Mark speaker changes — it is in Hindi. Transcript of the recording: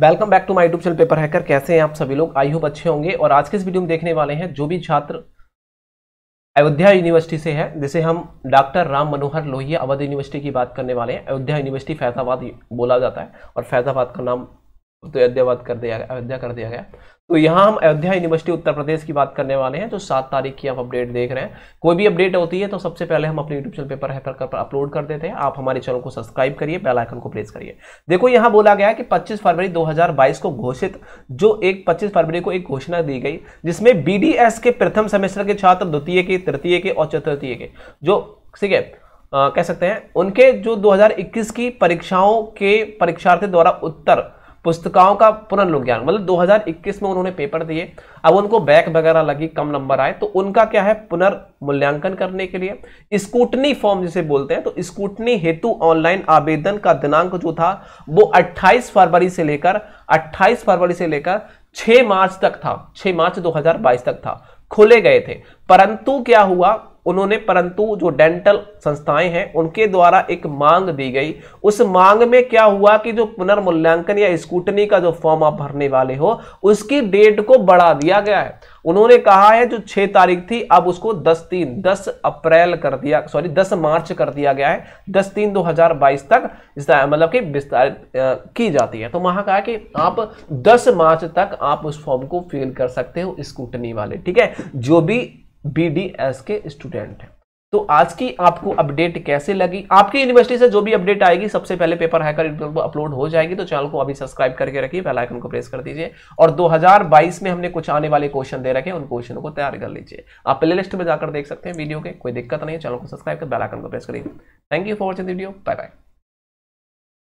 Speaker 1: welcome back to my YouTube channel paper hacker कैसे हैं आप सभी लोग आई होप अच्छे होंगे और आज के इस वीडियो में देखने वाले हैं जो भी छात्र अयोध्या यूनिवर्सिटी से है जिसे हम डॉक्टर राम मनोहर लोहिया अवध यूनिवर्सिटी की बात करने वाले हैं अयोध्या यूनिवर्सिटी फैजाबाद बोला जाता है और फैजाबाद का नाम तो अयोध्या बात कर दिया गया अयोध्या कर दिया गया तो यहाँ हम अयोध्या यूनिवर्सिटी उत्तर प्रदेश की बात करने वाले हैं जो सात तारीख की आप अपडेट देख रहे हैं कोई भी अपडेट होती है तो सबसे पहले हम अपने यूट्यूब चैनल पेपर हैपर कर अपलोड कर देते हैं आप हमारे चैनल को सब्सक्राइब करिए बेल आइकन को प्रेस करिए देखो यहाँ बोला गया कि पच्चीस फरवरी 2022 को घोषित जो एक पच्चीस फरवरी को एक घोषणा दी गई जिसमें बीडीएस के प्रथम सेमेस्टर के छात्र द्वितीय के तृतीय के और चतुर्थीय के जो ठीक है कह सकते हैं उनके जो 2021 की परीक्षाओं के परीक्षार्थी द्वारा उत्तर पुस्तकाओं का पुनर्ज्ञान मतलब 2021 में उन्होंने पेपर दिए अब उनको बैक वगैरह लगी कम नंबर आए तो उनका क्या है पुनर्मूल्यांकन करने के लिए स्कूटनी फॉर्म जिसे बोलते हैं तो स्कूटनी हेतु ऑनलाइन आवेदन का दिनांक जो था वो 28 फरवरी से लेकर 28 फरवरी से लेकर 6 मार्च तक था 6 मार्च 2022 तक था खोले गए थे परंतु क्या हुआ उन्होंने परंतु जो डेंटल संस्थाएं हैं उनके द्वारा एक मांग दी गई उस मांग में क्या हुआ कि जो पुनर्मूल्यांकन या स्कूटनी का जो फॉर्म आप भरने वाले हो उसकी डेट को बढ़ा दिया गया है उन्होंने कहा है जो छह तारीख थी अब उसको दस तीन दस अप्रैल कर दिया सॉरी दस मार्च कर दिया गया है दस तीन दो हजार बाईस तक मतलब कि विस्तारित की जाती है तो वहां कहा कि आप दस मार्च तक आप उस फॉर्म को फिल कर सकते हो स्कूटनी वाले ठीक है जो भी बीडीएस के स्टूडेंट हैं तो आज की आपको अपडेट कैसे लगी आपकी यूनिवर्सिटी से जो भी अपडेट आएगी सबसे पहले पेपर हैकर अपलोड हो जाएगी तो चैनल को अभी सब्सक्राइब करके रखिए बेल आइकन को प्रेस कर दीजिए और 2022 में हमने कुछ आने वाले क्वेश्चन दे रखे हैं उन क्वेश्चनों को तैयार कर लीजिए आप प्ले लिस्ट में जाकर देख सकते हैं वीडियो के कोई दिक्कत नहीं चैनल को सब्सक्राइब कर बेलाइकन को प्रेस करिए thank you for watching video bye bye